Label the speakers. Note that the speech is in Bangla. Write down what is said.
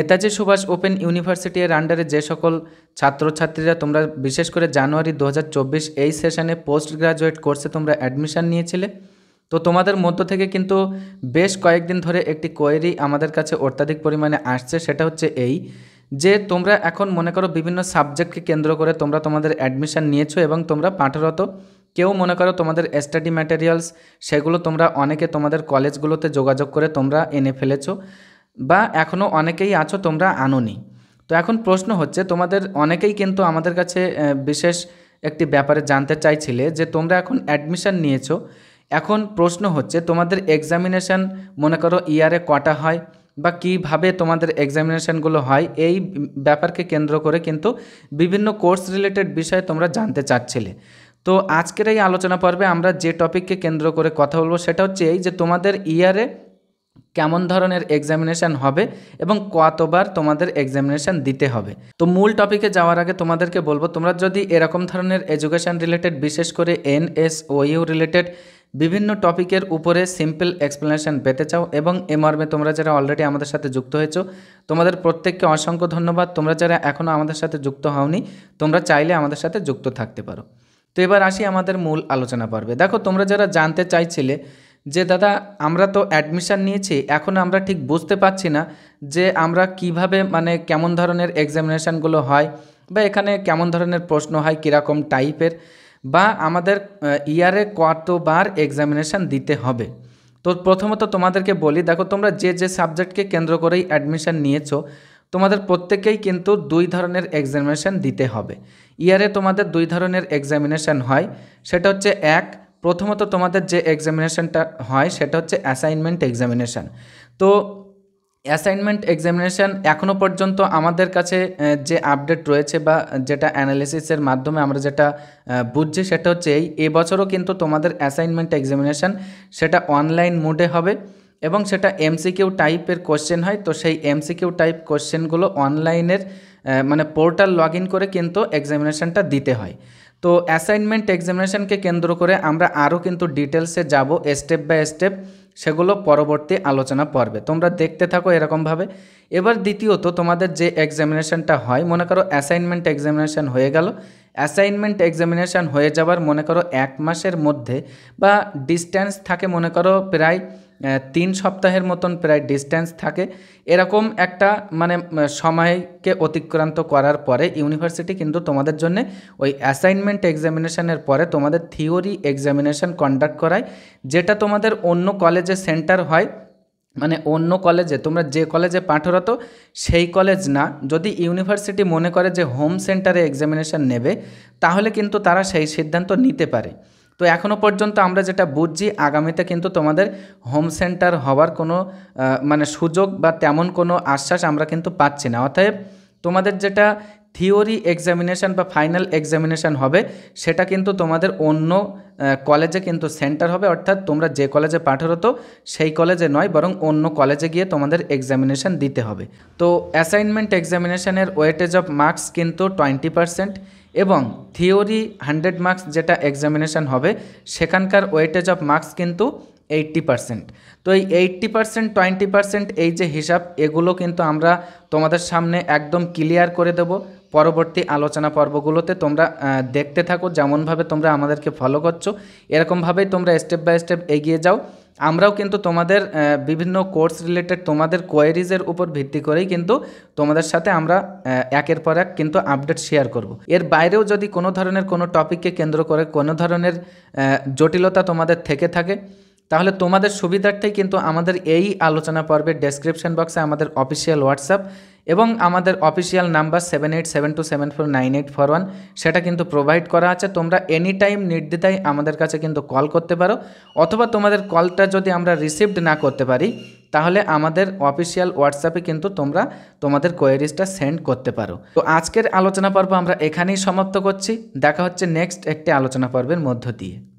Speaker 1: নেতাজি সুভাষ ওপেন ইউনিভার্সিটির আন্ডারে যে সকল ছাত্রছাত্রীরা তোমরা বিশেষ করে জানুয়ারি দু এই সেশনে পোস্ট গ্রাজুয়েট কোর্সে তোমরা অ্যাডমিশান নিয়েছিলে তো তোমাদের মধ্য থেকে কিন্তু বেশ কয়েকদিন ধরে একটি কোয়েরি আমাদের কাছে অত্যাধিক পরিমাণে আসছে সেটা হচ্ছে এই যে তোমরা এখন মনে করো বিভিন্ন সাবজেক্টকে কেন্দ্র করে তোমরা তোমাদের অ্যাডমিশান নিয়েছো এবং তোমরা পাঠরত কেউ মনে করো তোমাদের স্টাডি ম্যাটেরিয়ালস সেগুলো তোমরা অনেকে তোমাদের কলেজগুলোতে যোগাযোগ করে তোমরা এনে ফেলেছো বা এখনও অনেকেই আছো তোমরা আনোনি তো এখন প্রশ্ন হচ্ছে তোমাদের অনেকেই কিন্তু আমাদের কাছে বিশেষ একটি ব্যাপারে জানতে চাইছিলে যে তোমরা এখন অ্যাডমিশান নিয়েছো এখন প্রশ্ন হচ্ছে তোমাদের এক্সামিনেশান মনে করো ইয়ারে কটা হয় বা কীভাবে তোমাদের এক্সামিনেশানগুলো হয় এই ব্যাপারকে কেন্দ্র করে কিন্তু বিভিন্ন কোর্স রিলেটেড বিষয়ে তোমরা জানতে চাচ্ছিলে তো আজকের এই আলোচনা পর্বে আমরা যে টপিককে কেন্দ্র করে কথা বলবো সেটা হচ্ছে এই যে তোমাদের ইয়ারে কেমন ধরনের এক্সামিনেশান হবে এবং কতবার তোমাদের এক্সামিনেশান দিতে হবে তো মূল টপিকে যাওয়ার আগে তোমাদেরকে বলবো তোমরা যদি এরকম ধরনের এডুকেশান রিলেটেড বিশেষ করে এনএসওইউ রিলেটেড বিভিন্ন টপিকের উপরে সিম্পল এক্সপ্লেনেশন পেতে চাও এবং এমআরমে তোমরা যারা অলরেডি আমাদের সাথে যুক্ত হয়েছো তোমাদের প্রত্যেককে অসংখ্য ধন্যবাদ তোমরা যারা এখনও আমাদের সাথে যুক্ত হওনি তোমরা চাইলে আমাদের সাথে যুক্ত থাকতে পারো তো এবার আসি আমাদের মূল আলোচনা পর্বে দেখো তোমরা যারা জানতে চাইছিলে যে দাদা আমরা তো অ্যাডমিশান নিয়েছি এখন আমরা ঠিক বুঝতে পারছি না যে আমরা কিভাবে মানে কেমন ধরনের এক্সামিনেশানগুলো হয় বা এখানে কেমন ধরনের প্রশ্ন হয় কীরকম টাইপের বা আমাদের ইয়ারে কতবার এক্সামিনেশান দিতে হবে তো প্রথমত তোমাদেরকে বলি দেখো তোমরা যে যে সাবজেক্টকে কেন্দ্র করেই অ্যাডমিশান নিয়েছো তোমাদের প্রত্যেকেই কিন্তু দুই ধরনের এক্সামিনেশান দিতে হবে ইয়ারে তোমাদের দুই ধরনের এক্সামিনেশান হয় সেটা হচ্ছে এক প্রথমত তোমাদের যে এক্সামিনেশানটা হয় সেটা হচ্ছে অ্যাসাইনমেন্ট এক্সামিনেশান তো অ্যাসাইনমেন্ট এক্সামিনেশান এখনও পর্যন্ত আমাদের কাছে যে আপডেট রয়েছে বা যেটা অ্যানালিসিসের মাধ্যমে আমরা যেটা বুঝছি সেটা হচ্ছে এই এবছরও কিন্তু তোমাদের অ্যাসাইনমেন্ট এক্সামিনেশান সেটা অনলাইন মোডে হবে এবং সেটা এমসিকিউ টাইপের কোশ্চেন হয় তো সেই এমসিকিউ টাইপ কোশ্চেনগুলো অনলাইনের মানে পোর্টাল লগ করে কিন্তু এক্সামিনেশানটা দিতে হয় তো অ্যাসাইনমেন্ট এক্সামিনেশানকে কেন্দ্র করে আমরা আরও কিন্তু ডিটেলসে যাব স্টেপ বাই স্টেপ সেগুলো পরবর্তী আলোচনা পর্বে তোমরা দেখতে থাকো এরকমভাবে এবার দ্বিতীয়ত তোমাদের যে এক্সামিনেশানটা হয় মনে করো অ্যাসাইনমেন্ট এক্সামিনেশান হয়ে গেল অ্যাসাইনমেন্ট এক্সামিনেশান হয়ে যাওয়ার মনে করো এক মাসের মধ্যে বা ডিস্ট্যান্স থাকে মনে করো প্রায় তিন সপ্তাহের মতন প্রায় ডিস্ট্যান্স থাকে এরকম একটা মানে সময়কে অতিক্রান্ত করার পরে ইউনিভার্সিটি কিন্তু তোমাদের জন্য ওই অ্যাসাইনমেন্ট এক্সামিনেশানের পরে তোমাদের থিওরি এক্সামিনেশান কন্ডাক্ট করায় যেটা তোমাদের অন্য কলেজে সেন্টার হয় মানে অন্য কলেজে তোমরা যে কলেজে পাঠরত সেই কলেজ না যদি ইউনিভার্সিটি মনে করে যে হোম সেন্টারে এক্সামিনেশান নেবে তাহলে কিন্তু তারা সেই সিদ্ধান্ত নিতে পারে তো এখনও পর্যন্ত আমরা যেটা বুঝছি আগামীতে কিন্তু তোমাদের হোম সেন্টার হওয়ার কোনো মানে সুযোগ বা তেমন কোনো আশ্বাস আমরা কিন্তু পাচ্ছি না অতএব তোমাদের যেটা থিওরি এক্সামিনেশান বা ফাইনাল এক্সামিনেশান হবে সেটা কিন্তু তোমাদের অন্য কলেজে কিন্তু সেন্টার হবে অর্থাৎ তোমরা যে কলেজে পাঠরত সেই কলেজে নয় বরং অন্য কলেজে গিয়ে তোমাদের এক্সামিনেশান দিতে হবে তো অ্যাসাইনমেন্ট এক্সামিনেশানের ওয়েটেজ অফ মার্কস কিন্তু টোয়েন্টি এবং থিওরি হান্ড্রেড মার্কস যেটা এক্সামিনেশান হবে সেখানকার ওয়েটেজ অফ মার্কস কিন্তু এইট্টি পারসেন্ট তো এই এইট্টি পারসেন্ট টোয়েন্টি পারসেন্ট এই যে হিসাব এগুলো কিন্তু আমরা তোমাদের সামনে একদম ক্লিয়ার করে দেব পরবর্তী আলোচনা পর্বগুলোতে তোমরা দেখতে থাকো যেমনভাবে তোমরা আমাদেরকে ফলো করছো এরকমভাবেই তোমরা স্টেপ বাই স্টেপ এগিয়ে যাও আমরাও কিন্তু তোমাদের বিভিন্ন কোর্স রিলেটেড তোমাদের কোয়ারিজের উপর ভিত্তি করেই কিন্তু তোমাদের সাথে আমরা একের পর এক কিন্তু আপডেট শেয়ার করব। এর বাইরেও যদি কোনো ধরনের কোনো টপিককে কেন্দ্র করে কোনো ধরনের জটিলতা তোমাদের থেকে থাকে তাহলে তোমাদের সুবিধার্থেই কিন্তু আমাদের এই আলোচনা পর্বে ডেসক্রিপশন বক্সে আমাদের অফিসিয়াল হোয়াটসঅ্যাপ এবং আমাদের official number seven eight seven two seven four nine eight four one সেটা কিন্তু প্রোভাইড করা আছে তোমরা এনি টাইম নির্দ্বিধায় আমাদের কাছে কিন্তু কল করতে পারো অথবা তোমাদের কলটা যদি আমরা রিসিভড না করতে পারি তাহলে আমাদের অফিসিয়াল হোয়াটসঅ্যাপে কিন্তু তোমরা তোমাদের কোয়েরিজটা সেন্ড করতে পারো তো আজকের আলোচনা পর্ব আমরা এখানেই সমাপ্ত করছি দেখা হচ্ছে নেক্সট একটি আলোচনা পর্বের মধ্য দিয়ে